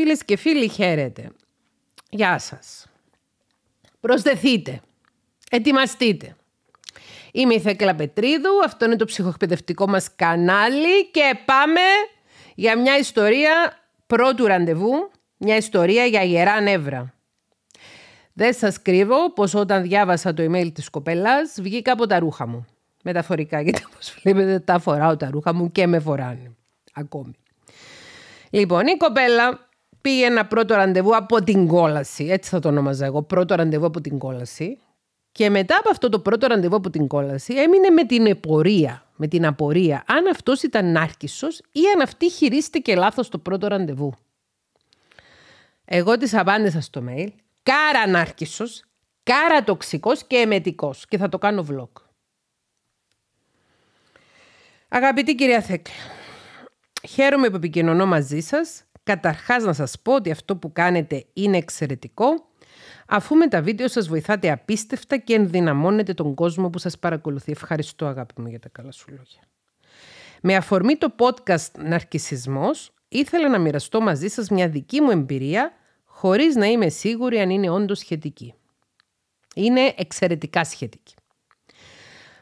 Φίλες και φίλοι, χαίρετε. Γεια σας. Προσδεθείτε. Ετοιμαστείτε. Είμαι η Θέκλα Πετρίδου, αυτό είναι το ψυχοεκπαιδευτικό μας κανάλι και πάμε για μια ιστορία πρώτου ραντεβού, μια ιστορία για γερά νεύρα. Δεν σας κρύβω πως όταν διάβασα το email της κοπέλας βγήκα από τα ρούχα μου. Μεταφορικά, γιατί όπως βλέπετε τα φοράω τα ρούχα μου και με φοράνε ακόμη. Λοιπόν, η κοπέλα Πήγε ένα πρώτο ραντεβού από την κόλαση. Έτσι θα το ονόμαζα εγώ. Πρώτο ραντεβού από την κόλαση. Και μετά από αυτό το πρώτο ραντεβού από την κόλαση, έμεινε με την επορία. Με την απορία. Αν αυτός ήταν άρχισο ή αν αυτή χειρίστηκε λάθος το πρώτο ραντεβού. Εγώ της απάντησα στο mail. Κάρα ανάρχισο, κάρα τοξικός και εμετικός. Και θα το κάνω vlog. Αγαπητή κυρία Θέκλα, χαίρομαι που επικοινωνώ μαζί σας Καταρχάς να σας πω ότι αυτό που κάνετε είναι εξαιρετικό, αφού με τα βίντεο σας βοηθάτε απίστευτα και ενδυναμώνετε τον κόσμο που σας παρακολουθεί. Ευχαριστώ αγάπη μου για τα καλά σου λόγια. Με αφορμή το podcast Ναρκισισμός, ήθελα να μοιραστώ μαζί σας μια δική μου εμπειρία, χωρίς να είμαι σίγουρη αν είναι όντως σχετική. Είναι εξαιρετικά σχετική.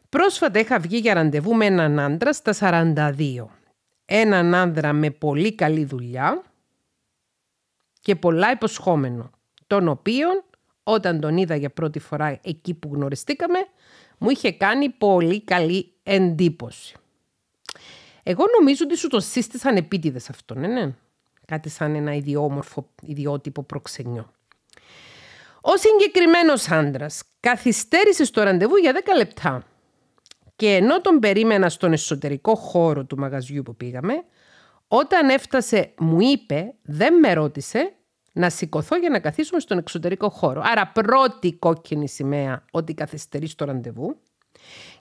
Πρόσφατα είχα βγει για ραντεβού με έναν άντρα στα 42. Έναν άντρα με πολύ καλή δουλειά, και πολλά υποσχόμενο, τον οποίον όταν τον είδα για πρώτη φορά εκεί που γνωριστήκαμε, μου είχε κάνει πολύ καλή εντύπωση. Εγώ νομίζω ότι σου το σύστησαν επίτηδες αυτόν, ε, ναι, Κάτι σαν ένα ιδιόμορφο, ιδιότυπο προξενιό. Ο συγκεκριμένος άντρας καθυστέρησε στο ραντεβού για 10 λεπτά. Και ενώ τον περίμενα στον εσωτερικό χώρο του μαγαζιού που πήγαμε, όταν έφτασε, μου είπε, δεν με ρώτησε, να σηκωθώ για να καθίσουμε στον εξωτερικό χώρο. Άρα πρώτη κόκκινη σημαία ότι καθυστερείς το ραντεβού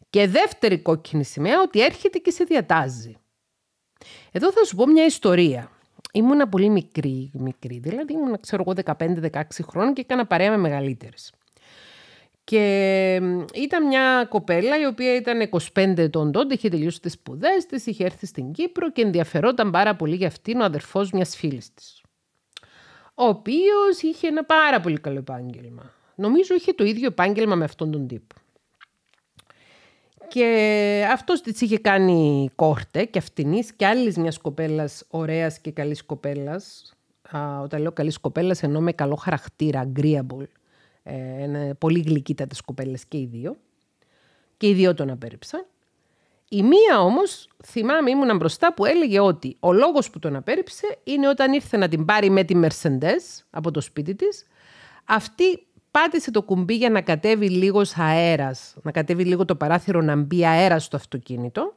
και δεύτερη κόκκινη σημαία ότι έρχεται και σε διατάζει. Εδώ θα σου πω μια ιστορία. Ήμουνα πολύ μικρή, μικρή δηλαδή ήμουνα ξέρω εγώ 15-16 χρόνια και έκανα παρέα με μεγαλύτερες. Και ήταν μια κοπέλα η οποία ήταν 25 ετών τότε, είχε τελειώσει τις σπουδές της, είχε έρθει στην Κύπρο και ενδιαφερόταν πάρα πολύ για αυτήν ο αδερφός μιας φίλης της. Ο οποίος είχε ένα πάρα πολύ καλό επάγγελμα. Νομίζω είχε το ίδιο επάγγελμα με αυτόν τον τύπο. Και αυτός της είχε κάνει κόρτε και αυτηνής και άλλης μιας κοπέλας ωραίας και καλής κοπέλας. όταν λέω καλής κοπέλας ενώ με καλό χαρακτήρα, agreeable ε, πολύ γλυκύτατες κοπέλες και οι δύο. Και οι δύο τον απέρριψαν. Η μία όμως, θυμάμαι, ήμουνα μπροστά που έλεγε ότι ο λόγος που τον απέρριψε είναι όταν ήρθε να την πάρει με τη Mercedes από το σπίτι της. Αυτή πάτησε το κουμπί για να κατέβει λίγος αέρας, να κατέβει λίγο το παράθυρο να μπει αέρας στο αυτοκίνητο.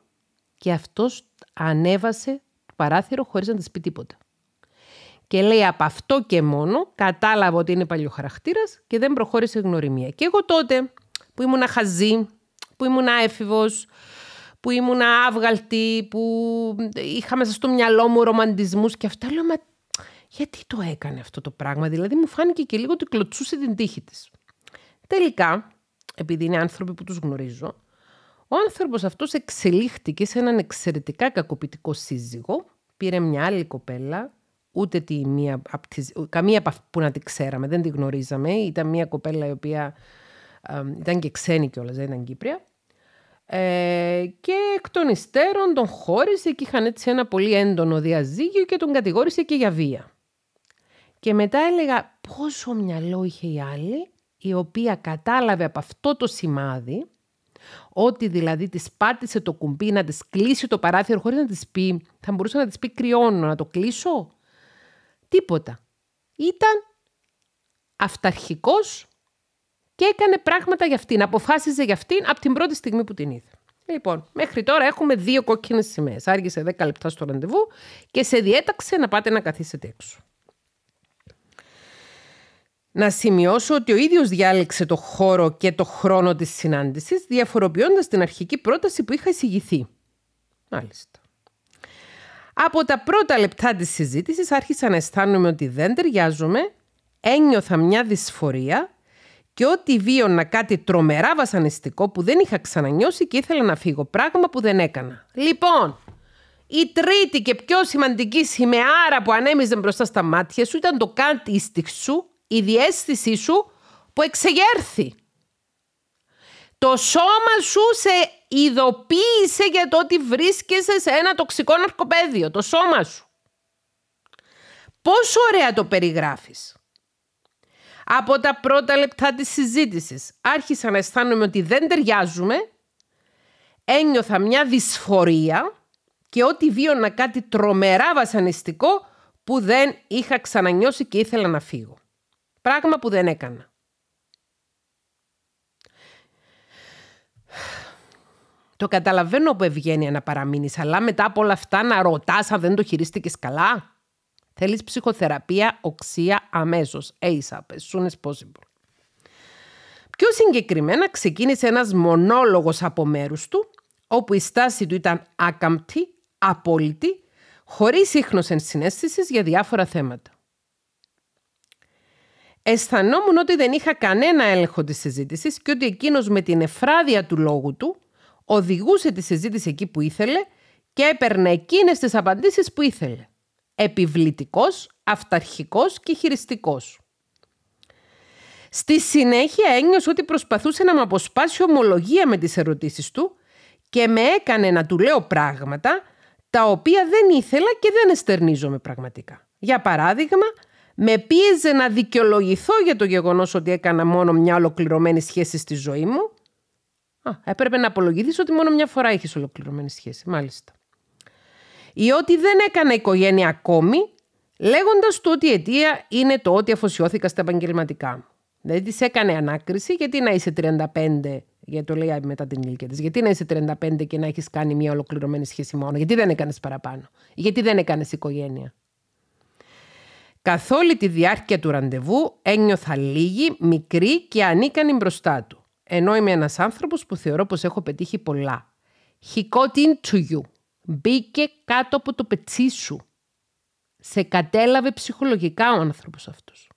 Και αυτός ανέβασε το παράθυρο χωρίς να της πει τίποτα. Και λέει από αυτό και μόνο κατάλαβα ότι είναι παλιό χαρακτήρα και δεν προχώρησε γνωριμία. Και εγώ τότε που ήμουν χαζή, που ήμουν έφηβος, που ήμουν άβγαλτη, που είχα μέσα στο μυαλό μου ρομαντισμούς και αυτά, λέω, μα γιατί το έκανε αυτό το πράγμα. Δηλαδή μου φάνηκε και λίγο ότι κλωτσούσε την τύχη της. Τελικά, επειδή είναι άνθρωποι που τους γνωρίζω, ο άνθρωπος αυτός εξελίχθηκε σε έναν εξαιρετικά κακοποιητικό σύζυγο, πήρε μια άλλη κοπέλα, ούτε τη μία, καμία που να τη ξέραμε, δεν τη γνωρίζαμε. Ήταν μια κοπέλα η οποία ήταν και ξένη κιόλας, δεν ήταν Κύπρια. Ε, και εκ των υστέρων τον χώρισε και είχαν έτσι ένα πολύ έντονο διαζύγιο και τον κατηγόρησε και για βία. Και μετά έλεγα πόσο μυαλό είχε η άλλη η οποία κατάλαβε από αυτό το σημάδι ότι δηλαδή της πάτησε το κουμπί να της κλείσει το παράθυρο χωρίς να της πει, θα μπορούσε να της πει κρυώνω, να το κλείσω τίποτα. Ήταν αυταρχικός και έκανε πράγματα για αυτήν. Αποφάσιζε για αυτήν από την πρώτη στιγμή που την είδε. Λοιπόν, μέχρι τώρα έχουμε δύο κόκκινες σημαίες. Άργησε 10 λεπτά στο ραντεβού και σε διέταξε να πάτε να καθίσετε έξω. Να σημειώσω ότι ο ίδιος διάλεξε το χώρο και το χρόνο της συνάντησης, διαφοροποιώντας την αρχική πρόταση που είχα εισηγηθεί. Μάλιστα. Από τα πρώτα λεπτά της συζήτησης άρχισα να αισθάνομαι ότι δεν ταιριάζομαι, ένιωθα μια δυσφορία και ότι βίωνα κάτι τρομερά βασανιστικό που δεν είχα ξανανιώσει και ήθελα να φύγω, πράγμα που δεν έκανα. Λοιπόν, η τρίτη και πιο σημαντική σημεάρα που ανέμιζε μπροστά στα μάτια σου ήταν το κάτι σου, η διέστησή σου που εξεγέρθη. Το σώμα σου σε ειδοποίησε για το ότι βρίσκεσαι σε ένα τοξικό ναρκοπαίδιο, το σώμα σου. Πόσο ωραία το περιγράφεις. Από τα πρώτα λεπτά της συζήτησης άρχισα να αισθάνομαι ότι δεν ταιριάζουμε, ένιωθα μια δυσφορία και ότι βίωνα κάτι τρομερά βασανιστικό που δεν είχα ξανανιώσει και ήθελα να φύγω. Πράγμα που δεν έκανα. Το καταλαβαίνω από ευγένεια να παραμείνεις, αλλά μετά από όλα αυτά να ρωτάς αν δεν το χειρίστηκες καλά. Θέλεις ψυχοθεραπεία, οξία αμέσως. ASAP, as soon as possible. Πιο συγκεκριμένα ξεκίνησε ένας μονόλογος από μέρους του, όπου η στάση του ήταν άκαμπτη, απόλυτη, χωρίς ίχνος ενσυναίσθησης για διάφορα θέματα. Αισθανόμουν ότι δεν είχα κανένα έλεγχο της συζήτησης και ότι εκείνος με την εφράδια του λόγου του οδηγούσε τη συζήτηση εκεί που ήθελε και έπαιρνε εκείνες τις απαντήσεις που ήθελε. Επιβλητικός, αυταρχικός και χειριστικός. Στη συνέχεια ένιωσε ότι προσπαθούσε να μου αποσπάσει ομολογία με τις ερωτήσεις του και με έκανε να του λέω πράγματα τα οποία δεν ήθελα και δεν εστερνίζομαι πραγματικά. Για παράδειγμα, με πίεζε να δικαιολογηθώ για το γεγονός ότι έκανα μόνο μια ολοκληρωμένη σχέση στη ζωή μου Α, έπρεπε να απολογηθείς ότι μόνο μια φορά είχες ολοκληρωμένη σχέση. Μάλιστα. Ή ότι δεν έκανα οικογένεια ακόμη, λέγοντας του ότι η αιτία είναι το ότι αφοσιώθηκα στα επαγγελματικά. Δηλαδή της έκανε ανάκριση, γιατί να είσαι 35, γιατί το λέει μετά την ηλικία της, γιατί να είσαι 35 και να έχεις κάνει μια ολοκληρωμένη σχέση μόνο, γιατί δεν έκανες παραπάνω, γιατί δεν έκανες οικογένεια. Καθ' όλη τη διάρκεια του ραντεβού ένιωθα λίγη, μικρή και ανίκανη μπροστά του. Ενώ είμαι ένας άνθρωπος που θεωρώ πως έχω πετύχει πολλά. He got into you. Μπήκε κάτω από το πετσί σου. Σε κατέλαβε ψυχολογικά ο άνθρωπος αυτός.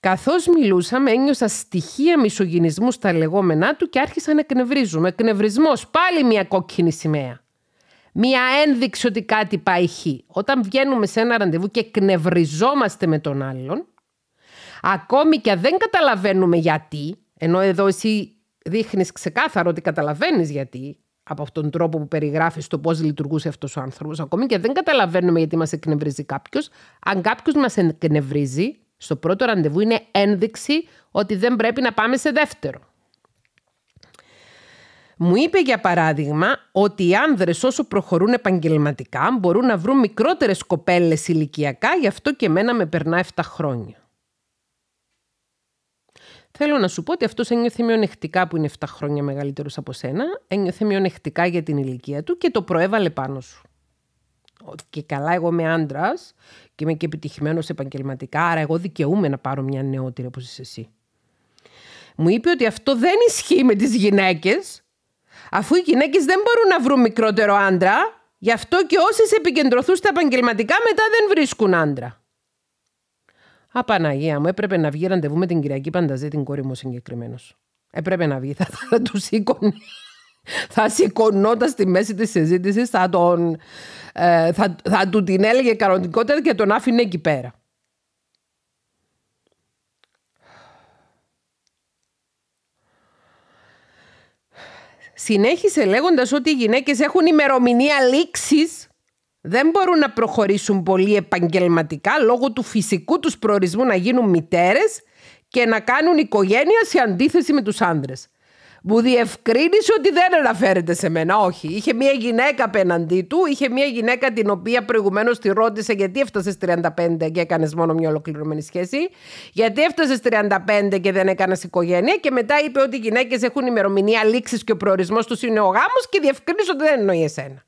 Καθώς μιλούσαμε ένιωσα στοιχεία μισογυνισμού στα λεγόμενά του και άρχισα να εκνευρίζουμε. Εκνευρισμός, πάλι μια κόκκινη σημαία. Μια ένδειξη ότι κάτι πάει χ. Όταν βγαίνουμε σε ένα ραντεβού και εκνευριζόμαστε με τον άλλον, Ακόμη και αν δεν καταλαβαίνουμε γιατί, ενώ εδώ εσύ δείχνεις ξεκάθαρο ότι καταλαβαίνεις γιατί, από αυτόν τον τρόπο που περιγράφεις το πώς λειτουργούσε αυτός ο άνθρωπος, ακόμη και δεν καταλαβαίνουμε γιατί μας εκνευρίζει κάποιος. Αν κάποιος μας εκνευρίζει, στο πρώτο ραντεβού είναι ένδειξη ότι δεν πρέπει να πάμε σε δεύτερο. Μου είπε για παράδειγμα ότι οι άνδρες όσο προχωρούν επαγγελματικά μπορούν να βρουν μικρότερες κοπέλες ηλικιακά, γι' αυτό και μένα με περνά 7 χρόνια. Θέλω να σου πω ότι αυτός ένιωθε μειονεκτικά που είναι 7 χρόνια μεγαλύτερος από σένα, ένιωθε μειονεκτικά για την ηλικία του και το προέβαλε πάνω σου. Και καλά, εγώ είμαι άντρας και είμαι και επιτυχημένος επαγγελματικά, άρα εγώ δικαιούμαι να πάρω μια νεότερη όπως είσαι εσύ. Μου είπε ότι αυτό δεν ισχύει με τις γυναίκες, αφού οι γυναίκες δεν μπορούν να βρουν μικρότερο άντρα, γι' αυτό και όσες επικεντρωθούν στα επαγγελματικά μετά δεν βρίσκουν άντρα. Απαναγία μου, έπρεπε να βγει ραντεβού με την Κυριακή Πανταζή, την κόρη μου συγκεκριμένος. Έπρεπε να βγει, θα, θα του Θα σηκωνόταν στη μέση της συζήτησης, θα, τον, ε, θα, θα του την έλεγε κανονικότερα και τον άφηνε εκεί πέρα. Συνέχισε λέγοντας ότι οι γυναίκες έχουν ημερομηνία λήξης δεν μπορούν να προχωρήσουν πολύ επαγγελματικά λόγω του φυσικού τους προορισμού να γίνουν μητέρες και να κάνουν οικογένεια σε αντίθεση με τους άντρες. Μου διευκρίνησε ότι δεν αναφέρεται σε μένα, όχι. Είχε μια γυναίκα απέναντί του, είχε μια γυναίκα την οποία προηγουμένως τη ρώτησε γιατί έφτασε 35 και έκανες μόνο μια ολοκληρωμένη σχέση, γιατί έφτασε 35 και δεν έκανες οικογένεια, και μετά είπε ότι οι γυναίκες έχουν ημερομηνία λήξης και ο προορισμός τους είναι ο γάμος και διευκρίνησε ότι δεν εννοεί εσένα.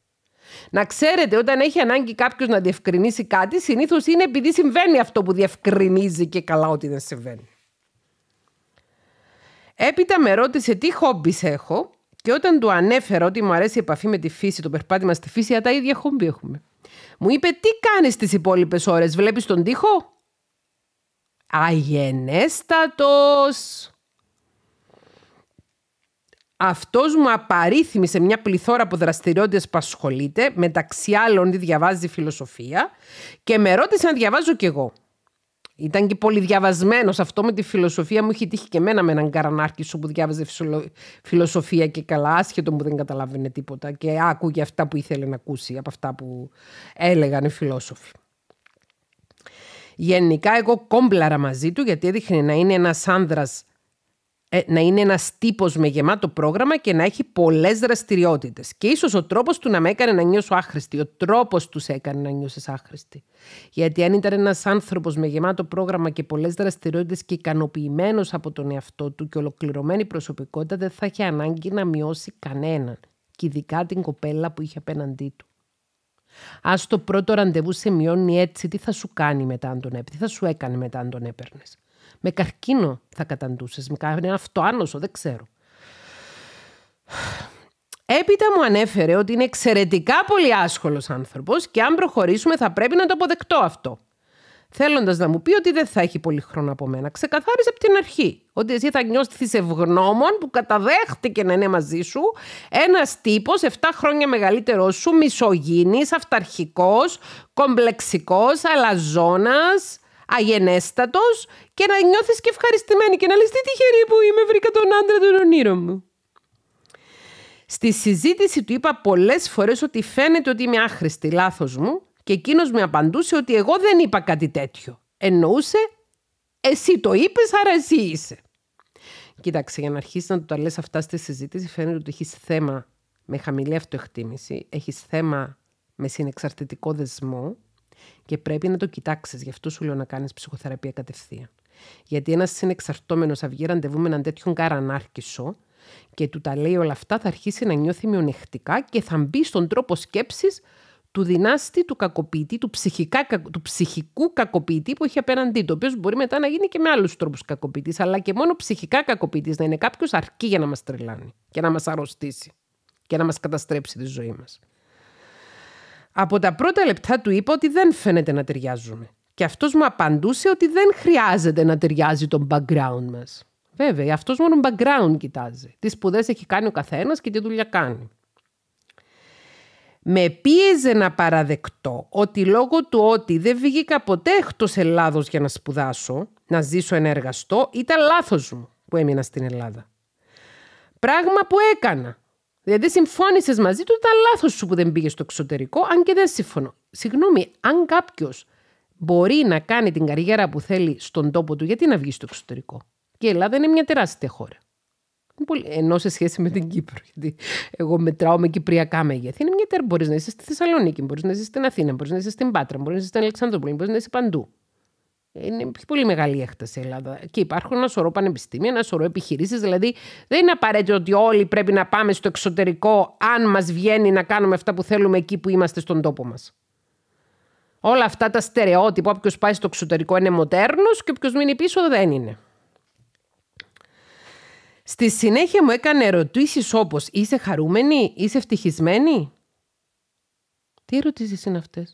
Να ξέρετε, όταν έχει ανάγκη κάποιος να διευκρινίσει κάτι, συνήθως είναι επειδή συμβαίνει αυτό που διευκρινίζει και καλά ότι δεν συμβαίνει. Έπειτα με ρώτησε τι χόμπι έχω και όταν του ανέφερα ότι μου αρέσει η επαφή με τη φύση, το περπάτημα στη φύση, τα ίδια χόμπι έχουμε. Μου είπε τι κάνεις τις υπόλοιπες ώρες, βλέπεις τον τοίχο. Αγενέστατος. Αυτός μου απαρίθμησε μια πληθώρα από δραστηριότητες που ασχολείται, μεταξύ άλλων τη διαβάζει φιλοσοφία και με ρώτησε να διαβάζω κι εγώ. Ήταν και πολύ διαβασμένος αυτό με τη φιλοσοφία. Μου είχε τύχει και εμένα με έναν καρανάρχη που διάβαζε φιλοσοφία και καλά, άσχετο που δεν καταλάβαινε τίποτα και άκουγε αυτά που ήθελε να ακούσει από αυτά που έλεγαν οι φιλόσοφοι. Γενικά εγώ κόμπλαρα μαζί του γιατί έδειχνε να είναι ένας άνδρας. Ε, να είναι ένας τύπος με γεμάτο πρόγραμμα και να έχει πολλές δραστηριότητες. Και ίσως ο τρόπος του να με έκανε να νιώσω άχρηστη, ο τρόπος τους έκανε να νιώσει άχρηστη. Γιατί αν ήταν ένας άνθρωπος με γεμάτο πρόγραμμα και πολλές δραστηριότητες και ικανοποιημένος από τον εαυτό του και ολοκληρωμένη προσωπικότητα δεν θα είχε ανάγκη να μειώσει κανέναν και ειδικά την κοπέλα που είχε απέναντί του. Ας το πρώτο ραντεβού σε μειώνει έτσι, τι θα σου κάνει μετά αν τον έπαιρνε, τι θα σου έκανε μετά αν τον έπαιρνες. Με καρκίνο θα καταντούσες, με αυτό αυτοάνωσο, δεν ξέρω. Έπειτα μου ανέφερε ότι είναι εξαιρετικά πολύ άσχολος άνθρωπος και αν προχωρήσουμε θα πρέπει να το αποδεκτώ αυτό. Θέλοντας να μου πει ότι δεν θα έχει πολύ χρόνο από μένα, ξεκαθάρισε από την αρχή ότι εσύ θα νιώθει ευγνώμων που καταδέχτηκε να είναι μαζί σου ένας τύπος 7 χρόνια μεγαλύτερό σου, μισογίνης, αυταρχικός, κομπλεξικός, αλαζόνας. Αγενέστατος και να νιώθεις και ευχαριστημένη και να λες τι τυχερή που είμαι βρήκα τον άντρα των ονείρων μου. Στη συζήτηση του είπα πολλές φορές ότι φαίνεται ότι είμαι άχρηστη, λάθος μου και εκείνος με απαντούσε ότι εγώ δεν είπα κάτι τέτοιο. Εννοούσε εσύ το είπες, άρα εσύ είσαι. Κοίταξε, για να αρχίσεις να το τα λες αυτά στη συζήτηση φαίνεται ότι έχεις θέμα με χαμηλή αυτοεκτίμηση, έχεις θέμα με συνεξαρτητικό δεσμό και πρέπει να το κοιτάξεις. Γι' αυτό σου λέω να κάνεις ψυχοθεραπεία κατευθείαν. Γιατί ένας συνεξαρτώμενος θα βγει ραντεβού με έναν τέτοιον καρανάρκησο και του τα λέει όλα αυτά, θα αρχίσει να νιώθει μειονεκτικά και θα μπει στον τρόπο σκέψης του δυνάστη, του κακοποιητή, του, ψυχικά, του ψυχικού κακοποιητή που έχει απέναντί του, οποίος μπορεί μετά να γίνει και με άλλους τρόπους κακοποιητής, αλλά και μόνο ψυχικά κακοποιητής, να είναι κάποιος αρκεί για να μας τρελάνει και να μας αρρωστήσει και να μας καταστρέψει τη ζωή μας. Από τα πρώτα λεπτά του είπα ότι δεν φαίνεται να ταιριάζουμε. Και αυτός μου απαντούσε ότι δεν χρειάζεται να ταιριάζει τον background μας. Βέβαια, αυτός μόνο background κοιτάζει. Τι σπουδές έχει κάνει ο καθένας και τι δουλειά κάνει. Με πίεζε να παραδεκτώ ότι λόγω του ότι δεν βγήκα ποτέ εκτός Ελλάδος για να σπουδάσω, να ζήσω εργαστό, ήταν λάθος μου που έμεινα στην Ελλάδα. Πράγμα που έκανα, Δηλαδή συμφώνησες μαζί του, ήταν λάθος σου που δεν πήγες στο εξωτερικό, αν και δεν συμφωνώ. Συγγνώμη, αν κάποιος μπορεί να κάνει την καριέρα που θέλει στον τόπο του, γιατί να βγει στο εξωτερικό. Και η Ελλάδα είναι μια τεράστια χώρα. Ενώ σε σχέση με την Κύπρο, γιατί εγώ μετράω με κυπριακά μεγέθη. Είναι μια τεράστια. Μπορείς να είσαι στη Θεσσαλονίκη, μπορείς να είσαι στην Αθήνα, μπορείς να είσαι στην Πάτρα, μπορείς να είσαι στην Αλεξανδρούπολη, μπορείς να είσαι παντού. Είναι πολύ μεγάλη η έκταση η Ελλάδα. Και υπάρχουν ένα σωρό πανεπιστήμια, ένα σωρό επιχειρήσεις. Δηλαδή, δεν είναι απαραίτητο ότι όλοι πρέπει να πάμε στο εξωτερικό, αν μας βγαίνει να κάνουμε αυτά που θέλουμε εκεί που είμαστε στον τόπο μας. Όλα αυτά τα στερεότυπα, όποιος πάει στο εξωτερικό είναι μοντέρνος και όποιος μείνει πίσω δεν είναι. Στη συνέχεια μου έκανε ερωτήσεις όπως Είσαι χαρούμενη, είσαι ευτυχισμένη. Τι ερωτήσεις είναι αυτές.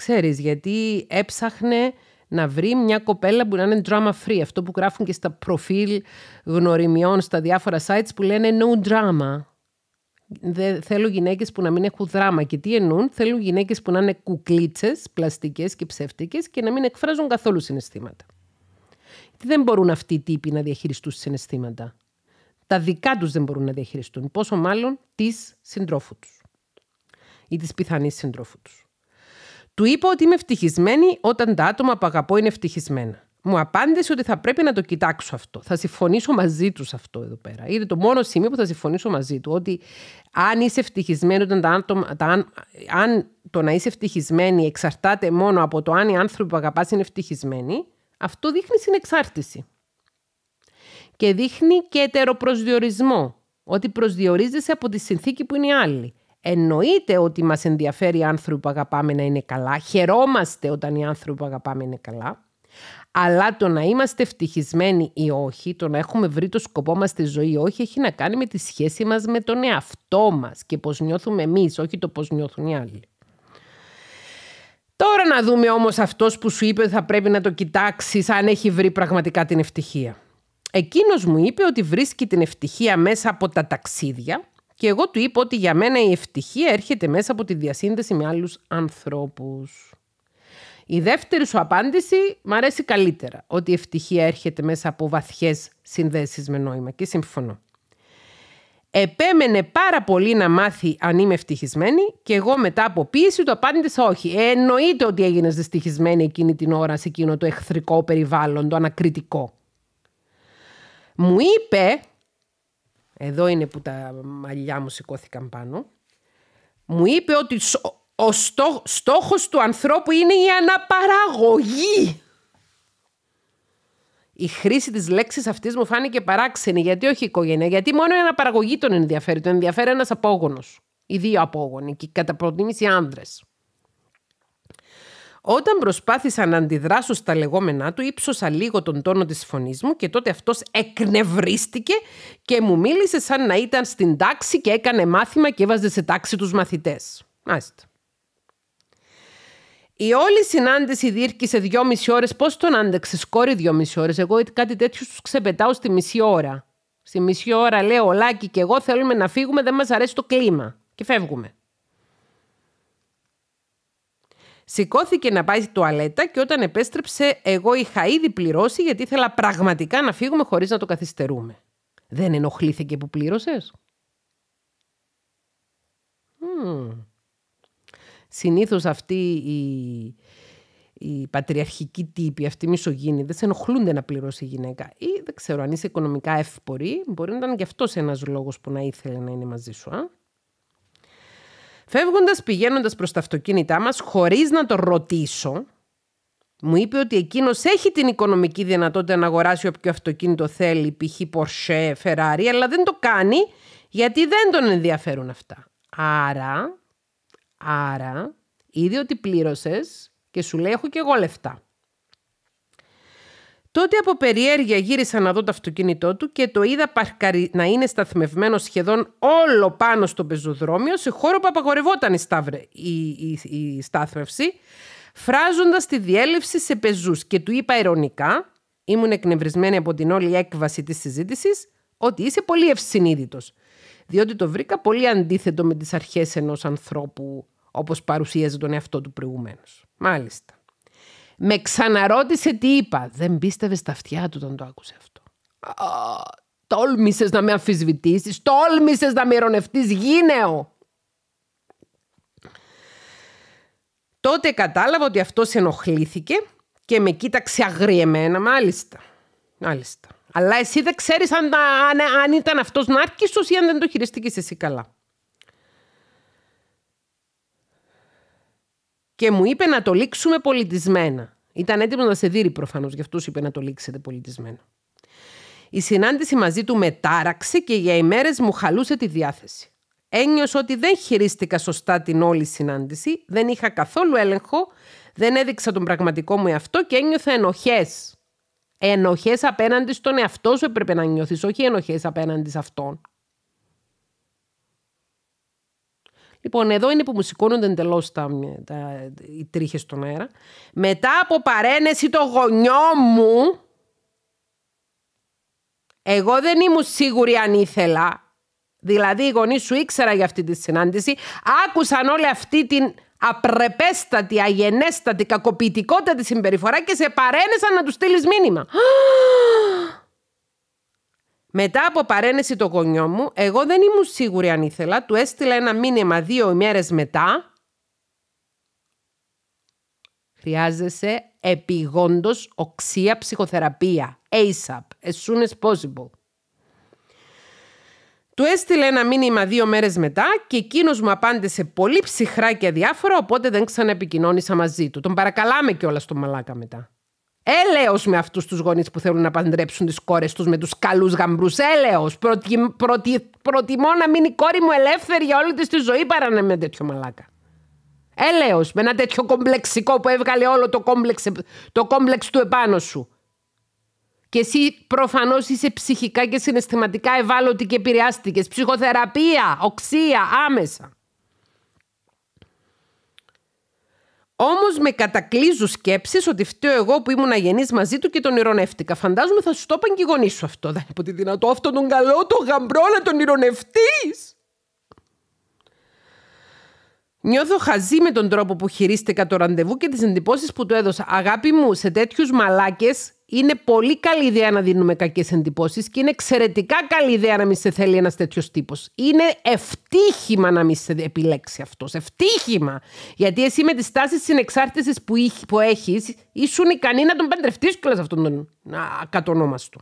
Ξέρεις, γιατί έψαχνε να βρει μια κοπέλα που να είναι drama free. Αυτό που γράφουν και στα προφίλ γνωριμιών στα διάφορα sites που λένε no drama. Δε, θέλω γυναίκες που να μην έχουν δράμα. Και τι εννοούν, θέλουν γυναίκες που να είναι κουκλίτσες, πλαστικές και ψεύτικες και να μην εκφράζουν καθόλου συναισθήματα. δεν μπορούν αυτοί οι τύποι να διαχειριστούν συναισθήματα. Τα δικά τους δεν μπορούν να διαχειριστούν. Πόσο μάλλον της συντρόφου τους ή της πιθανής συντρόφου τους. Του είπα ότι είμαι ευτυχισμένη όταν τα άτομα που αγαπώ είναι ευτυχισμένα. Μου απάντησε ότι θα πρέπει να το κοιτάξω αυτό. Θα συμφωνήσω μαζί τους αυτό εδώ πέρα. Είναι το μόνο σημείο που θα συμφωνήσω μαζί του. Ότι αν είσαι ευτυχισμένο, όταν τα άτομα, αν, αν το να είσαι ευτυχισμένη εξαρτάται μόνο από το αν οι άνθρωποι που αγαπάς είναι ευτυχισμένοι, αυτό δείχνει συνεξάρτηση. Και δείχνει και ετεροπροσδιορισμό. Ότι προσδιορίζεσαι από τη συνθήκη που είναι η άλλη. Εννοείται ότι μας ενδιαφέρει οι άνθρωποι που αγαπάμε να είναι καλά. Χαιρόμαστε όταν οι άνθρωποι που αγαπάμε είναι καλά. Αλλά το να είμαστε ευτυχισμένοι ή όχι, το να έχουμε βρει το σκοπό μας στη ζωή ή όχι, έχει να κάνει με τη σχέση μας με τον εαυτό μας και πώς νιώθουμε εμείς, όχι το πώς νιώθουν οι άλλοι. Τώρα να δούμε όμως αυτός που σου είπε θα πρέπει να το κοιτάξεις αν έχει βρει πραγματικά την ευτυχία. Εκείνος μου είπε ότι βρίσκει την ευτυχία μέσα από τα ταξίδια και εγώ του είπα ότι για μένα η ευτυχία έρχεται μέσα από τη διασύνδεση με άλλους ανθρώπους. Η δεύτερη σου απάντηση μου αρέσει καλύτερα. Ότι η ευτυχία έρχεται μέσα από βαθιές συνδέσεις με νόημα και συμφωνώ. Επέμενε πάρα πολύ να μάθει αν είμαι ευτυχισμένη και εγώ μετά από πίεση του απάντησα όχι. Ε, εννοείται ότι έγινες δυστυχισμένη εκείνη την ώρα σε εκείνο το εχθρικό περιβάλλον, το ανακριτικό. Μου είπε εδώ είναι που τα μαλλιά μου σηκώθηκαν πάνω. Μου είπε ότι ο στόχος του ανθρώπου είναι η αναπαραγωγή. Η χρήση της λέξης αυτής μου φάνηκε παράξενη. Γιατί όχι η οικογένεια. Γιατί μόνο η αναπαραγωγή τον ενδιαφέρει. Τον ενδιαφέρει ένας απόγονος. Οι δύο απόγονοι και κατά προτίμηση άνδρες. Όταν προσπάθησα να αντιδράσω στα λεγόμενά του, ύψωσα λίγο τον τόνο της φωνής μου και τότε αυτός εκνευρίστηκε και μου μίλησε σαν να ήταν στην τάξη και έκανε μάθημα και έβαζε σε τάξη τους μαθητές. Μάλιστα. Η όλη συνάντηση διήρκησε δυόμιση ώρες. Πώς τον άντεξε, κόρη δυόμιση ώρες. Εγώ κάτι τέτοιο τους ξεπετάω στη μισή ώρα. Στη μισή ώρα λέω: Λάκη και εγώ θέλουμε να φύγουμε, δεν μας αρέσει το κλίμα. Και φεύγουμε. Σηκώθηκε να πάει στη τουαλέτα και όταν επέστρεψε, εγώ είχα ήδη πληρώσει γιατί ήθελα πραγματικά να φύγουμε χωρίς να το καθυστερούμε. Δεν ενοχλήθηκε που πλήρωσες. Mm. αυτή η οι, οι πατριαρχικοί τύποι, αυτοί δεν σε ενοχλούνται να πληρώσει η γυναίκα. Ή δεν ξέρω, αν είσαι οικονομικά εύπορη, μπορεί να ήταν και αυτός ένας λόγος που να ήθελε να είναι μαζί σου. Α? Φεύγοντας, πηγαίνοντας προς τα αυτοκίνητά μας, χωρίς να το ρωτήσω, μου είπε ότι εκείνος έχει την οικονομική δυνατότητα να αγοράσει όποιο αυτοκίνητο θέλει, π.χ. Porsche, Ferrari, αλλά δεν το κάνει γιατί δεν τον ενδιαφέρουν αυτά. Άρα, άρα, είδε ότι πλήρωσες και σου λέει: Έχω και εγώ λεφτά. Τότε από περιέργεια γύρισα να δω το αυτοκίνητό του και το είδα παρκαρι... να είναι σταθμευμένο σχεδόν όλο πάνω στο πεζοδρόμιο, σε χώρο που απαγορευόταν η, σταύρε... η... η... η στάθμευση, φράζοντας τη διέλευση σε πεζούς. Και του είπα ειρωνικά, ήμουν εκνευρισμένη από την όλη έκβαση της συζήτησης, ότι είσαι πολύ ευσυνείδητος. Διότι το βρήκα πολύ αντίθετο με τις αρχές ενός ανθρώπου, όπως παρουσίαζε τον εαυτό του προηγουμένως. Μάλιστα. Με ξαναρώτησε τι είπα. Δεν πίστευε στα αυτιά του όταν το άκουσε αυτό. Τόλμησες να με αμφισβητήσεις, τόλμησες να με ειρωνευτεί, γίνεο. Τότε κατάλαβα ότι αυτός ενοχλήθηκε και με κοίταξε αγριεμένα, μάλιστα. Μάλιστα. Αλλά εσύ δεν ξέρεις αν, αν, ήταν αυτός νάρκιστο ή αν δεν το χειριστήκες εσύ καλά. και μου είπε να το λήξουμε πολιτισμένα. Ήταν έτοιμος να σε δει προφανώς, γι' αυτό είπε να το λήξετε πολιτισμένα. Η συνάντηση μαζί του μετάραξε και για ημέρες μου χαλούσε τη διάθεση. Ένιωσα ότι δεν χειρίστηκα σωστά την όλη συνάντηση, δεν είχα καθόλου έλεγχο, δεν έδειξα τον πραγματικό μου εαυτό και ένιωθα ενοχές. Ενοχές απέναντι στον εαυτό σου έπρεπε να νιώθεις, όχι ενοχές απέναντι σε αυτόν. Λοιπόν, εδώ είναι που μου σηκώνονται εντελώς τα, τα, οι τρίχες στον αέρα. Μετά από παρένεση το γονιό μου, εγώ δεν ήμουν σίγουρη αν ήθελα. Δηλαδή, οι γονείς σου ήξερα για αυτή τη συνάντηση. Άκουσαν όλη αυτή την απρεπέστατη, αγενέστατη, κακοποιητικότητα τη συμπεριφορά και σε παρένεσαν να τους στείλεις μήνυμα. Μετά από παρένεση το γονιό μου, εγώ δεν ήμουν σίγουρη αν ήθελα. Του έστειλα ένα μήνυμα δύο ημέρες μετά. Χρειάζεσαι επιγόντως οξία ψυχοθεραπεία. ASAP. As soon as possible. Του έστειλε ένα μήνυμα δύο μέρες μετά και εκείνος μου απάντησε πολύ ψυχρά και αδιάφορα, οπότε δεν ξαναεπικοινώνησα μαζί του. Τον παρακαλάμε κιόλας τον μαλάκα μετά. Έλεος με αυτούς τους γονείς που θέλουν να παντρέψουν τις κόρες τους με τους καλούς γαμπρούς. Έλεος. Προτι, προτιμώ να μείνει η κόρη μου ελεύθερη για όλη της τη ζωή παρά να είμαι τέτοιο μαλάκα. Έλεος με ένα τέτοιο κομπλεξικό που έβγαλε όλο το κόμπλεξ, το κόμπλεξ του επάνω σου. Και εσύ προφανώς είσαι ψυχικά και συναισθηματικά ευάλωτη και επηρεάστηκες. Ψυχοθεραπεία, οξία, άμεσα. Όμως με κατακλείζουν σκέψεις ότι φταίω εγώ που ήμουν αγενής μαζί του και τον ηρωνεύτηκα. Φαντάζομαι θα σου το είπαν και οι γονείς σου αυτό. Δεν είπα δυνατό αυτόν τον καλό, τον γαμπρό να τον ηρωνευτείς. Νιώθω χαζή με τον τρόπο που χειρίστηκα το ραντεβού και τις εντυπώσεις που του έδωσα. Αγάπη μου, σε τέτοιους μαλάκες είναι πολύ καλή ιδέα να δίνουμε κακές εντυπώσεις και είναι εξαιρετικά καλή ιδέα να μην σε θέλει ένας τέτοιος τύπος. Είναι ευτύχημα να μην σε επιλέξει αυτός. Ευτύχημα. Γιατί εσύ με τις τάσεις συνεξάρτησης που, που έχεις, ήσουν ικανή να τον παντρευτείς κιόλας αυτόν τον ακατονόμαστο.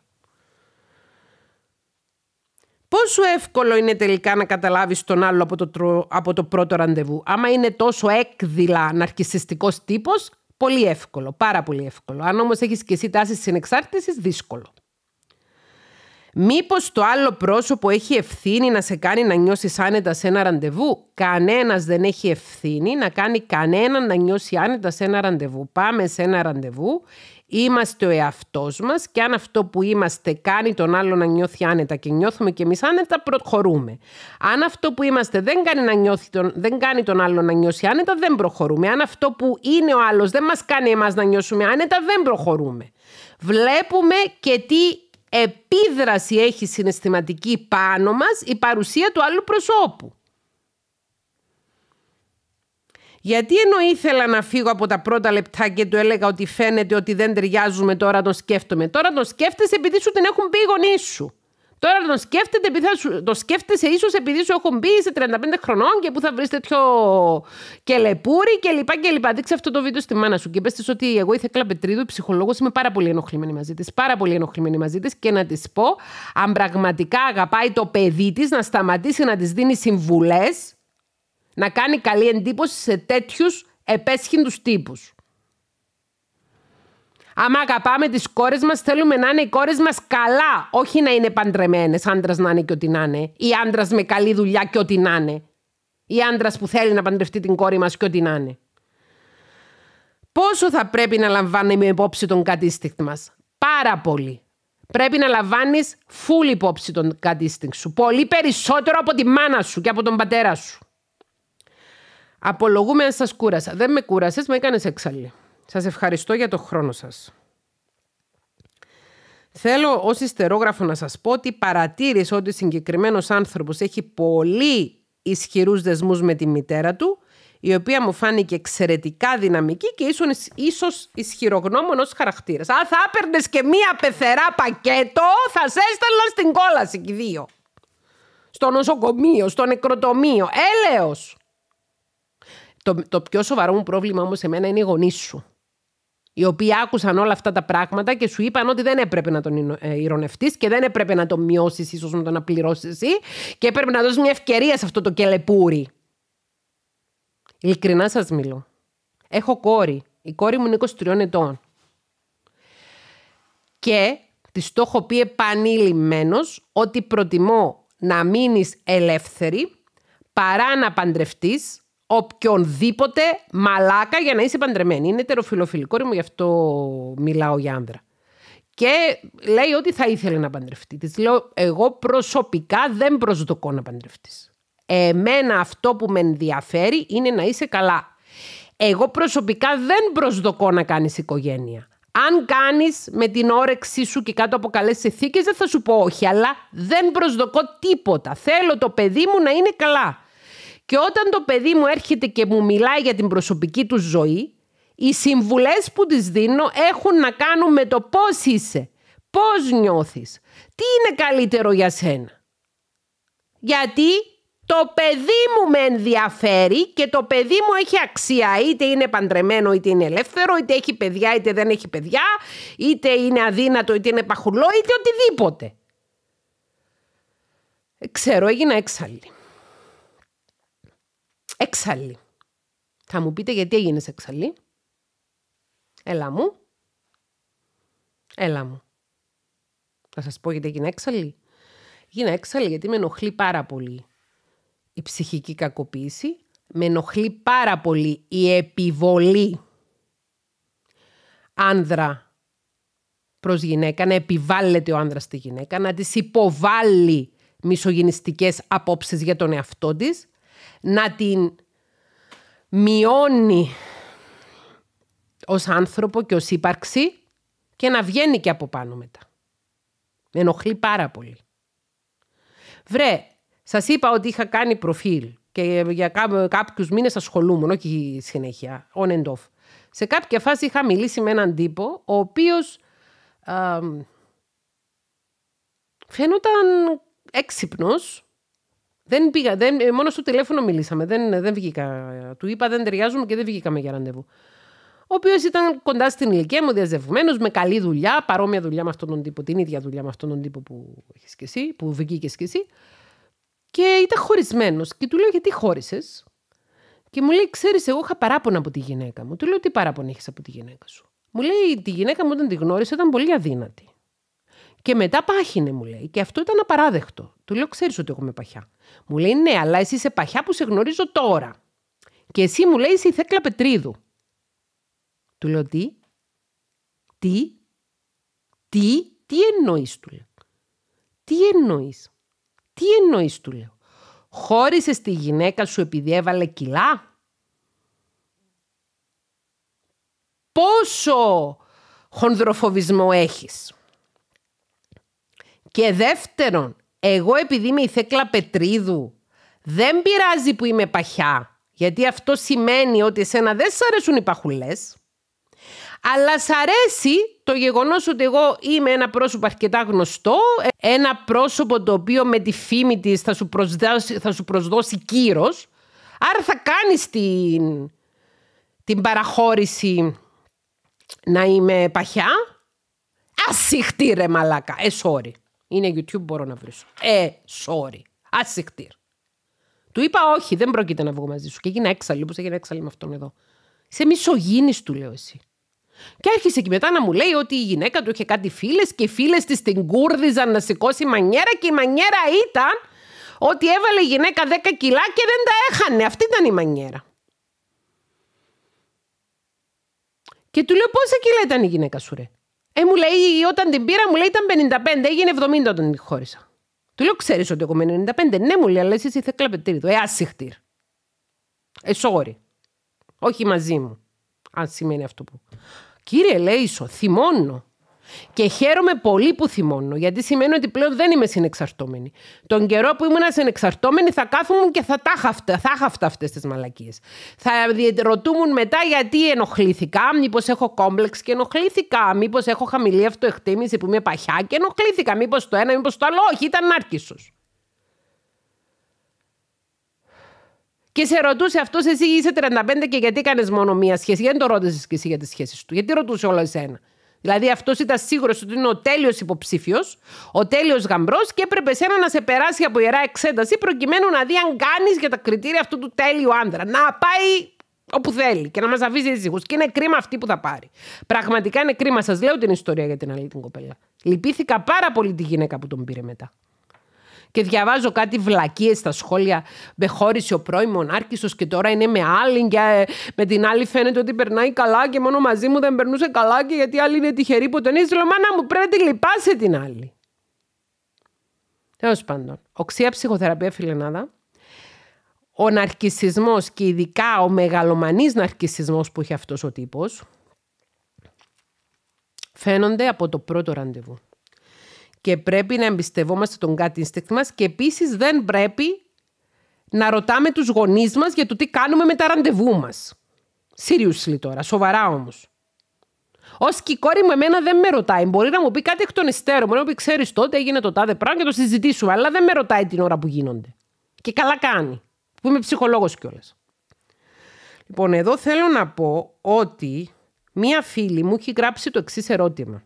Πόσο εύκολο είναι τελικά να καταλάβεις τον άλλο από το, από το πρώτο ραντεβού. Άμα είναι τόσο έκδηλα ναρκισιστικός τύπος, Πολύ εύκολο, πάρα πολύ εύκολο. Αν όμως έχεις και εσύ τάσεις συνεξάρτησης, δύσκολο. Μήπως το άλλο πρόσωπο έχει ευθύνη να σε κάνει να νιώσεις άνετα σε ένα ραντεβού. Κανένας δεν έχει ευθύνη να κάνει κανέναν να νιώσει άνετα σε ένα ραντεβού. Πάμε σε ένα ραντεβού, Είμαστε ο εαυτός μας και αν αυτό που είμαστε κάνει τον άλλο να νιώθει άνετα και νιώθουμε και εμείς άνετα, προχωρούμε. Αν αυτό που είμαστε δεν κάνει, να νιώθει τον, δεν κάνει τον άλλο να νιώσει άνετα, δεν προχωρούμε. Αν αυτό που είναι ο άλλος δεν μας κάνει εμάς να νιώσουμε άνετα, δεν προχωρούμε. Βλέπουμε και τι επίδραση έχει συναισθηματική πάνω μας η παρουσία του άλλου προσώπου. Γιατί ενώ ήθελα να φύγω από τα πρώτα λεπτά και του έλεγα ότι φαίνεται ότι δεν ταιριάζουμε τώρα τον σκέφτομαι. Τώρα τον σκέφτεσαι επειδή σου την έχουν πει οι γονείς σου. Τώρα τον σκέφτεται, επειδή σου, το σκέφτεσαι ίσως επειδή σου έχουν πει σε 35 χρονών και που θα βρεις τέτοιο κελεπούρι και λοιπά και αυτό το βίντεο στη μάνα σου και πες της ότι εγώ ήθελα Πετρίδου, ψυχολόγος, είμαι πάρα πολύ ενοχλημένη μαζί της. Πάρα πολύ ενοχλημένη μαζί της και να της πω, αν πραγματικά αγαπάει το παιδί της, να σταματήσει να της δίνει συμβουλές να κάνει καλή εντύπωση σε τέτοιους επέσχυντους τύπους. Άμα αγαπάμε τις κόρες μας, θέλουμε να είναι οι κόρες μας καλά, όχι να είναι παντρεμένες, άντρας να είναι και ό,τι να είναι, ή άντρας με καλή δουλειά και ό,τι να είναι, ή άντρας που θέλει να παντρευτεί την κόρη μας και ό,τι να είναι. Πόσο θα πρέπει να λαμβάνουμε υπόψη τον κατήστηκτη μας. Πάρα πολύ. Πρέπει να λαμβάνεις full υπόψη τον κατήστηκτη σου. Πολύ περισσότερο από τη μάνα σου και από τον πατέρα σου. Απολογούμε αν σας κούρασα. Δεν με κούρασες, με έκανες έξαλλη. Σας ευχαριστώ για το χρόνο σας. Θέλω ως ιστερόγραφο να σας πω ότι παρατήρησε ότι συγκεκριμένος άνθρωπος έχει πολύ ισχυρούς δεσμούς με τη μητέρα του, η οποία μου φάνηκε εξαιρετικά δυναμική και ίσω ίσως ισχυρογνώμων ως Αν θα έπαιρνες και μία πεθερά πακέτο, θα σε έστελνα στην κόλαση και δύο. Στο νοσοκομείο, στο νεκροτομείο, έλεος. Το, το πιο σοβαρό μου πρόβλημα όμως σε μένα είναι οι γονείς σου. Οι οποίοι άκουσαν όλα αυτά τα πράγματα και σου είπαν ότι δεν έπρεπε να τον ε, ηρωνευτείς και δεν έπρεπε να τον μειώσεις, ίσως με το να πληρώσεις εσύ, και έπρεπε να δώσεις μια ευκαιρία σε αυτό το κελεπούρι. Ειλικρινά σας μιλώ. Έχω κόρη. Η κόρη μου είναι 23 ετών. Και της το έχω πει επανειλημμένος ότι προτιμώ να μείνεις ελεύθερη παρά να παντρευτείς οποιονδήποτε μαλάκα για να είσαι παντρεμένη. Είναι τεροφιλοφιλικό μου, γι' αυτό μιλάω για άντρα. Και λέει ότι θα ήθελε να παντρευτεί. Της λέω, εγώ προσωπικά δεν προσδοκώ να παντρευτείς. Εμένα αυτό που με ενδιαφέρει είναι να είσαι καλά. Εγώ προσωπικά δεν προσδοκώ να κάνεις οικογένεια. Αν κάνεις με την όρεξή σου και κάτω από καλές ηθίκε, δεν θα σου πω όχι, αλλά δεν προσδοκώ τίποτα. Θέλω το παιδί μου να είναι καλά. Και όταν το παιδί μου έρχεται και μου μιλάει για την προσωπική του ζωή, οι συμβουλές που της δίνω έχουν να κάνουν με το πώς είσαι, πώς νιώθεις, τι είναι καλύτερο για σένα. Γιατί το παιδί μου με ενδιαφέρει και το παιδί μου έχει αξία. Είτε είναι παντρεμένο, είτε είναι ελεύθερο, είτε έχει παιδιά, είτε δεν έχει παιδιά, είτε είναι αδύνατο, είτε είναι παχουλό, είτε οτιδήποτε. Ε, ξέρω, έγινα έξαλλη. Θα μου πείτε γιατί έγινε εξαλή Έλα μου. Έλα μου. Θα σας πω γιατί έγινε εξαλή Γίνα εξαλή γιατί με ενοχλεί πάρα πολύ η ψυχική κακοποίηση. Με ενοχλεί πάρα πολύ η επιβολή άνδρα προς γυναίκα, να επιβάλλεται ο άνδρας στη γυναίκα, να της υποβάλλει μισογενιστικές απόψεις για τον εαυτό της, να την μειώνει ως άνθρωπο και ως ύπαρξη και να βγαίνει και από πάνω μετά. Με ενοχλεί πάρα πολύ. Βρε, σας είπα ότι είχα κάνει προφίλ και για κάποιους μήνες ασχολούμουν, όχι συνέχεια, on and off. Σε κάποια φάση είχα μιλήσει με έναν τύπο, ο οποίος α, φαίνονταν έξυπνος, δεν πήγα, δεν, ε, μόνο στο τηλέφωνο μιλήσαμε. Δεν, δεν βγήκα. Του είπα δεν ταιριάζουμε και δεν βγήκαμε για ραντεβού. Ο οποίος ήταν κοντά στην ηλικία μου, διαζευμένος, με καλή δουλειά, παρόμοια δουλειά με αυτόν τον τύπο, την ίδια δουλειά με αυτόν τον τύπο που έχεις και εσύ, που βγήκες και εσύ. Και ήταν χωρισμένος. Και του λέω, Γιατί χώρισες. Και μου λέει, Ξέρεις, εγώ είχα παράπονα από τη γυναίκα μου. Του λέω, Τι παράπονα έχεις από τη γυναίκα σου. Μου λέει, Τη γυναίκα μου όταν τη γνώρισε ήταν πολύ αδύνατη. Και μετά πάχινε, μου λέει. Και αυτό ήταν απαράδεκτο. Του λέω: Ξέρεις ότι έχουμε παχιά. Μου λέει: Ναι, αλλά εσύ είσαι παχιά που σε γνωρίζω τώρα. Και εσύ μου λέει: Είσαι η Θέκλα Πετρίδου. Του λέω: Τι, τι, τι, τι εννοείς, του λέω. Τι εννοείς, τι εννοείς, του λέω. Χώρισες τη γυναίκα σου επειδή έβαλε κιλά. Πόσο χονδροφοβισμό έχεις. Και δεύτερον, εγώ επειδή είμαι η Θέκλα Πετρίδου, δεν πειράζει που είμαι παχιά, γιατί αυτό σημαίνει ότι εσένα δεν σ' αρέσουν οι παχουλές, αλλά σ' αρέσει το γεγονός ότι εγώ είμαι ένα πρόσωπο αρκετά γνωστό, ένα πρόσωπο το οποίο με τη φήμη της θα σου προσδώσει, θα σου προσδώσει κύρος, άρα θα κάνεις την, την παραχώρηση να είμαι παχιά. Ασυχτή ρε μαλάκα, ε, είναι YouTube, μπορώ να βρίσω. Ε, sorry. Ασυχτήρ. Του είπα όχι, δεν πρόκειται να βγω μαζί σου. Και έγινε έξαλλη, όπως έγινε έξαλλη με αυτόν εδώ. Σε μισογίνης του, λέω εσύ. Και άρχισε και μετά να μου λέει ότι η γυναίκα του είχε κάτι φίλες και οι φίλες της την κούρδιζαν να σηκώσει μανιέρα και η μανιέρα ήταν ότι έβαλε η γυναίκα 10 κιλά και δεν τα έχανε. Αυτή ήταν η μανιέρα. Και του λέω πόσα κιλά ήταν η γυναίκα σου ρε. Ε, μου λέει, όταν την πήρα, μου λέει ήταν 55, έγινε 70 όταν την χώρισα. Του λέω, ξέρεις ότι εγώ είμαι 95. Ναι, μου λέει, αλλά εσύ είσαι κλαπετήρι του. Ε, άσυχτηρ. Ε, sorry. Όχι μαζί μου. Αν σημαίνει αυτό που. Κύριε, λέει, σο. θυμώνω. Και χαίρομαι πολύ που θυμώνω, γιατί σημαίνει ότι πλέον δεν είμαι συνεξαρτώμενη. Τον καιρό που ήμουν συνεξαρτώμενη θα κάθομαι και θα τα χαφτα, θα χαφτα αυτές μαλακίες. Θα ρωτούμουν μετά γιατί ενοχλήθηκα, μήπως έχω κόμπλεξ και ενοχλήθηκα, Μήπως έχω χαμηλή αυτοεκτίμηση που είμαι παχιά και ενοχλήθηκα, Μήπως το ένα, μήπως το άλλο, όχι, ήταν άρκησο. Και σε ρωτούσε αυτός, εσύ είσαι 35 και γιατί έκανες μόνο μία σχέση. Γιατί δεν το ρώτησες και εσύ για τις σχέσεις του. Γιατί ρωτούσε όλο εσένα. Δηλαδή αυτός ήταν σίγουρος ότι είναι ο τέλειος υποψήφιος, ο τέλειος γαμπρός και έπρεπε σένα να σε περάσει από ιερά εξέταση προκειμένου να δει αν κάνεις για τα κριτήρια αυτού του τέλειου άντρα. Να πάει όπου θέλει και να μας αφήσει ζύγου. Και είναι κρίμα αυτή που θα πάρει. Πραγματικά είναι κρίμα. Σας λέω την ιστορία για την αλήθεια κοπέλα. Λυπήθηκα πάρα πολύ τη γυναίκα που τον πήρε μετά. Και διαβάζω κάτι βλακίες στα σχόλια. Με χώρισε ο πρώην μονάρχης και τώρα είναι με άλλη. Ε, με την άλλη φαίνεται ότι περνάει καλά και μόνο μαζί μου δεν περνούσε καλά. Και γιατί άλλη είναι τυχερή που τον Λέω, Μάνα μου πρέπει να τη λυπάσαι την άλλη. Τέλος πάντων, οξία ψυχοθεραπεία φιλενάδα. Ο ναρκισισμός και ειδικά ο μεγαλομανής ναρκισισμός που έχει αυτός ο τύπος φαίνονται από το πρώτο ραντεβού και πρέπει να εμπιστευόμαστε τον κάτι instinct μας και επίσης δεν πρέπει να ρωτάμε τους γονείς μας για το τι κάνουμε με τα ραντεβού μας. Seriously τώρα, σοβαρά όμως. Ως και η κόρη μου εμένα δεν με ρωτάει. Μπορεί να μου πει κάτι εκ των υστέρων. Μπορεί να μου πει: Ξέρεις τότε έγινε το τάδε πράγμα και το συζητήσουμε. Αλλά δεν με ρωτάει την ώρα που γίνονται. Και καλά κάνει. Που είμαι ψυχολόγος κιόλας. Λοιπόν, εδώ θέλω να πω ότι μία φίλη μου έχει γράψει το εξής ερώτημα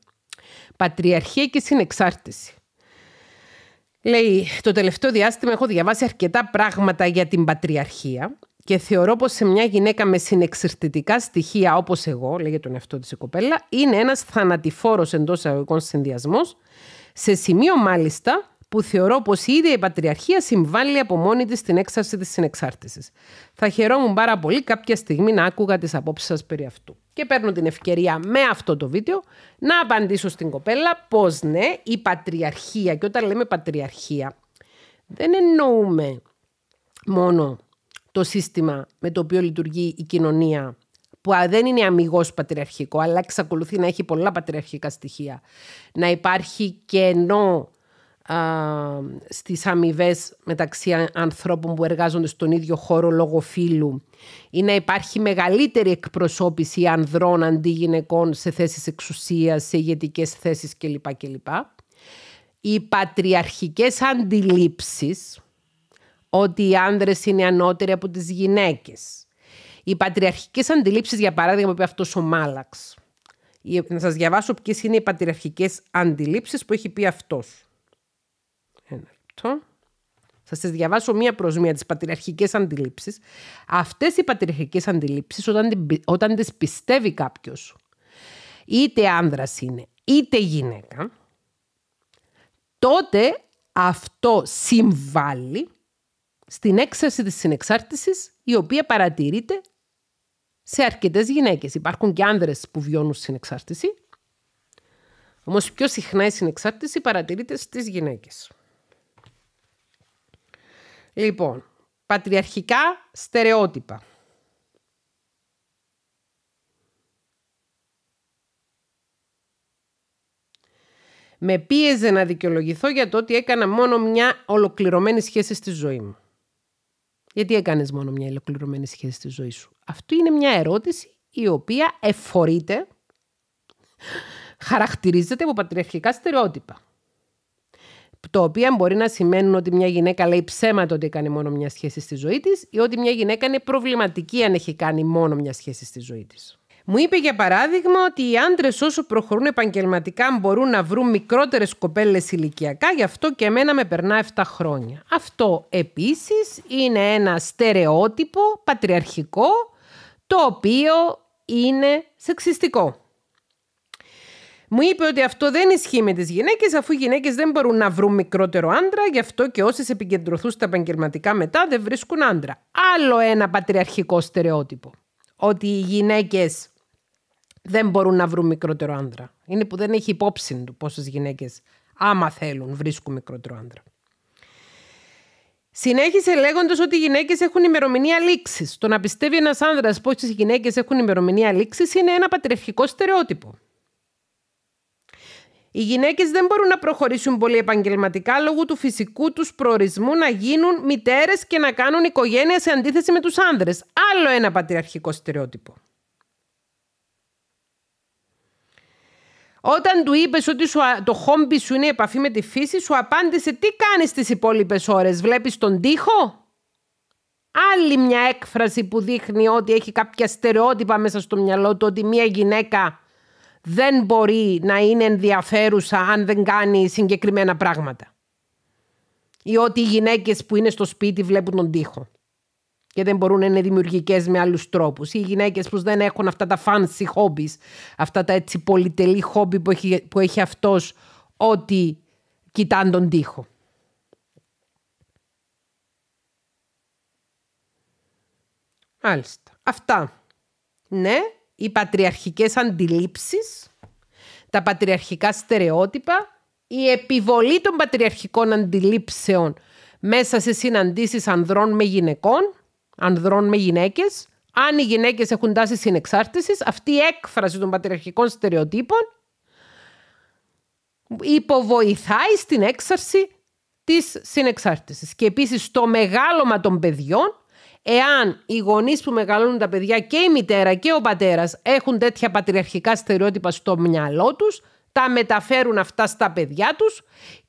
πατριαρχία και συνεξάρτηση. Λέει, το τελευταίο διάστημα έχω διαβάσει αρκετά πράγματα για την πατριαρχία και θεωρώ πως σε μια γυναίκα με συνεξερτητικά στοιχεία όπως εγώ, λέγε τον εαυτό της η κοπέλα, είναι ένας θανατηφόρος εντός αγωγικών συνδυασμός, σε σημείο μάλιστα που θεωρώ πως η ίδια η πατριαρχία συμβάλλει από μόνη της στην έξαρση της συνεξάρτησης. Θα χαιρόμουν πάρα πολύ κάποια στιγμή να άκουγα τις απόψεις σας περί αυτού. Και παίρνω την ευκαιρία με αυτό το βίντεο να απαντήσω στην κοπέλα πως ναι, η πατριαρχία, και όταν λέμε πατριαρχία, δεν εννοούμε μόνο το σύστημα με το οποίο λειτουργεί η κοινωνία που δεν είναι αμυγός πατριαρχικό, αλλά εξακολουθεί να έχει πολλά πατριαρχικά στοιχεία. Να υπάρχει κενό στις αμοιβές μεταξύ ανθρώπων που εργάζονται στον ίδιο χώρο λόγω φύλου ή να υπάρχει μεγαλύτερη εκπροσώπηση ανδρών αντί γυναικών σε θέσεις εξουσίας, σε ηγετικές θέσεις κλπ. κλπ. Οι πατριαρχικές αντιλήψεις ότι οι άνδρες είναι ανώτεροι από τις γυναίκες. Οι πατριαρχικές αντιλήψεις, για παράδειγμα, που αυτός ο Μάλαξ. Να σας διαβάσω ποιες είναι οι πατριαρχικές αντιλήψεις που έχει πει αυτός. Θα σας διαβάσω μία προς μία τις πατριαρχικές αντιλήψεις. Αυτές οι πατριαρχικές αντιλήψεις όταν, όταν πιστεύει κάποιος, είτε άνδρας είναι, είτε γυναίκα, τότε αυτό συμβάλλει στην έξαρση της συνεξάρτησης η οποία παρατηρείται σε αρκετές γυναίκες. Υπάρχουν και άνδρες που βιώνουν συνεξάρτηση, όμως πιο συχνά η συνεξάρτηση παρατηρείται στις γυναίκες. Λοιπόν, πατριαρχικά στερεότυπα. Με πίεζε να δικαιολογηθώ για το ότι έκανα μόνο μια ολοκληρωμένη σχέση στη ζωή μου. Γιατί έκανες μόνο μια ολοκληρωμένη σχέση στη ζωή σου. Αυτή είναι μια ερώτηση η οποία εφορείται, χαρακτηρίζεται από πατριαρχικά στερεότυπα. Το οποίο μπορεί να σημαίνουν ότι μια γυναίκα λέει ψέματα ότι έκανε μόνο μια σχέση στη ζωή της ή ότι μια γυναίκα είναι προβληματική αν έχει κάνει μόνο μια σχέση στη ζωή της. Μου είπε για παράδειγμα ότι οι άντρες όσο προχωρούν επαγγελματικά μπορούν να βρουν μικρότερες κοπέλες ηλικιακά, γι' αυτό και εμένα με περνά 7 χρόνια. Αυτό επίσης είναι ένα στερεότυπο πατριαρχικό το οποίο είναι σεξιστικό. Μου είπε ότι αυτό δεν ισχύει με τις γυναίκες, αφού οι γυναίκες δεν μπορούν να βρουν μικρότερο άντρα, γι' αυτό και όσες επικεντρωθούν στα επαγγελματικά μετά δεν βρίσκουν άντρα. Άλλο ένα πατριαρχικό στερεότυπο. Ότι οι γυναίκες δεν μπορούν να βρουν μικρότερο άντρα. Είναι που δεν έχει υπόψη του πόσες γυναίκες, άμα θέλουν, βρίσκουν μικρότερο άντρα. Συνέχισε λέγοντας ότι οι γυναίκες έχουν ημερομηνία λήξης. Το να πιστεύει ένας άνδρας πως οι γυναίκες έχουν ημερομηνία λήξης είναι ένα πατριαρχικό στερεότυπο. Οι γυναίκες δεν μπορούν να προχωρήσουν πολύ επαγγελματικά λόγω του φυσικού τους προορισμού να γίνουν μητέρες και να κάνουν οικογένεια σε αντίθεση με τους άνδρες. Άλλο ένα πατριαρχικό στερεότυπο. Όταν του είπες ότι το χόμπι σου είναι η επαφή με τη φύση, σου απάντησε τι κάνεις τις υπόλοιπες ώρες, βλέπεις τον τοίχο. Άλλη μια έκφραση που δείχνει ότι έχει κάποια στερεότυπα μέσα στο μυαλό του ότι μια γυναίκα δεν μπορεί να είναι ενδιαφέρουσα αν δεν κάνει συγκεκριμένα πράγματα. Ή ότι οι γυναίκες που είναι στο σπίτι βλέπουν τον τοίχο και δεν μπορούν να είναι δημιουργικές με άλλους τρόπους. Ή οι γυναίκες που δεν έχουν αυτά τα fancy hobbies, αυτά τα έτσι πολυτελή χόμπι που έχει, που αυτός ότι κοιτάν τον τοίχο. Μάλιστα. Αυτά. Ναι, οι πατριαρχικές αντιλήψεις, τα πατριαρχικά στερεότυπα, η επιβολή των πατριαρχικών αντιλήψεων μέσα σε συναντήσεις ανδρών με γυναικών, ανδρών με γυναίκες, αν οι γυναίκες έχουν τάση συνεξάρτησης, αυτή η έκφραση των πατριαρχικών στερεοτύπων υποβοηθάει στην έξαρση της συνεξάρτησης. Και επίσης το μεγάλωμα των παιδιών Εάν οι γονείς που μεγαλώνουν τα παιδιά και η μητέρα και ο πατέρας έχουν τέτοια πατριαρχικά στερεότυπα στο μυαλό τους, τα μεταφέρουν αυτά στα παιδιά τους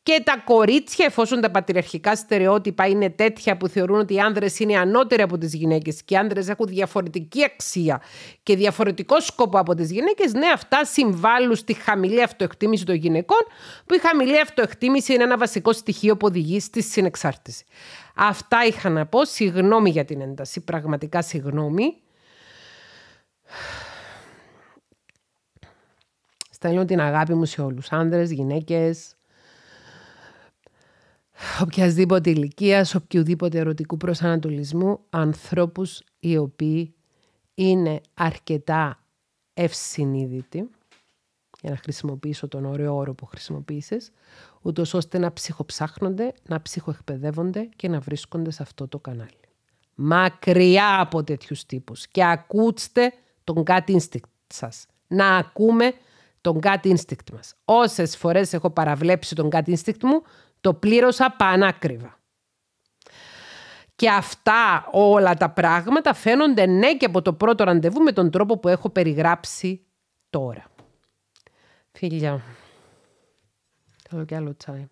και τα κορίτσια, εφόσον τα πατριαρχικά στερεότυπα είναι τέτοια που θεωρούν ότι οι άνδρες είναι ανώτεροι από τις γυναίκες και οι άνδρες έχουν διαφορετική αξία και διαφορετικό σκοπό από τις γυναίκες, ναι, αυτά συμβάλλουν στη χαμηλή αυτοεκτίμηση των γυναικών, που η χαμηλή αυτοεκτίμηση είναι ένα βασικό στοιχείο που οδηγεί στη συνεξάρτηση. Αυτά είχα να πω. Συγγνώμη για την ένταση, πραγματικά συγγνώμη. Στέλνω την αγάπη μου σε όλους, άνδρες, γυναίκες οποιασδήποτε ηλικίας, οποιοδήποτε ερωτικού προσανατολισμού, ανθρώπους οι οποίοι είναι αρκετά ευσυνείδητοι, για να χρησιμοποιήσω τον ωραίο όρο που χρησιμοποίησες, ούτως ώστε να ψυχοψάχνονται, να ψυχοεκπαιδεύονται και να βρίσκονται σε αυτό το κανάλι. Μακριά από τέτοιους τύπους και ακούστε τον gut instinct σας. Να ακούμε τον gut instinct μας. Όσες φορές έχω παραβλέψει τον gut instinct μου, το πλήρωσα πανάκριβα. Και αυτά όλα τα πράγματα φαίνονται ναι και από το πρώτο ραντεβού με τον τρόπο που έχω περιγράψει τώρα. Φίλια, θέλω κι άλλο τσάι.